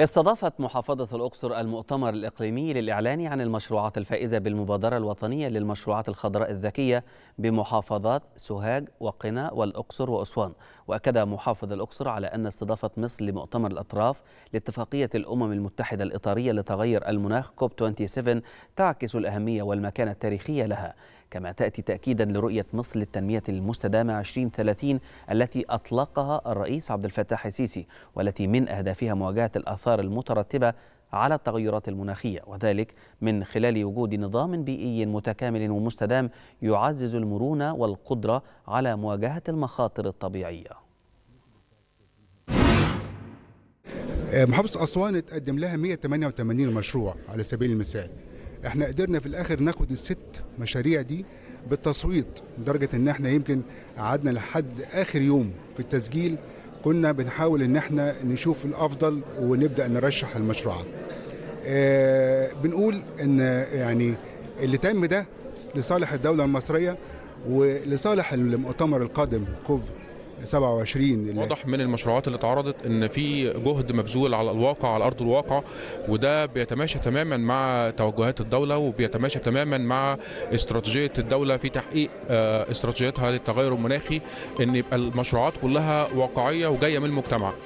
استضافت محافظة الأقصر المؤتمر الإقليمي للإعلان عن المشروعات الفائزة بالمبادرة الوطنية للمشروعات الخضراء الذكية بمحافظات سوهاج وقنا والأقصر وأسوان وأكد محافظ الأقصر على أن استضافة مصر لمؤتمر الأطراف لاتفاقية الأمم المتحدة الإطارية لتغير المناخ كوب 27 تعكس الأهمية والمكانة التاريخية لها كما تأتي تأكيدا لرؤية مصر للتنمية المستدامة 2030 التي أطلقها الرئيس عبد الفتاح السيسي والتي من أهدافها مواجهة الآثار المترتبة على التغيرات المناخية وذلك من خلال وجود نظام بيئي متكامل ومستدام يعزز المرونة والقدرة على مواجهة المخاطر الطبيعية آه، محافظة أسوان تقدم لها 188 مشروع على سبيل المثال احنا قدرنا في الاخر ناخد الست مشاريع دي بالتصويت لدرجه ان احنا يمكن قعدنا لحد اخر يوم في التسجيل كنا بنحاول ان احنا نشوف الافضل ونبدا نرشح المشروعات. آه بنقول ان يعني اللي تم ده لصالح الدوله المصريه ولصالح المؤتمر القادم كوب 27 واضح من المشروعات اللي اتعرضت ان في جهد مبذول على الواقع على ارض الواقع وده بيتماشى تماما مع توجهات الدوله وبيتماشى تماما مع استراتيجيه الدوله في تحقيق آه، استراتيجيتها للتغير المناخي ان يبقى المشروعات كلها واقعيه وجايه من المجتمع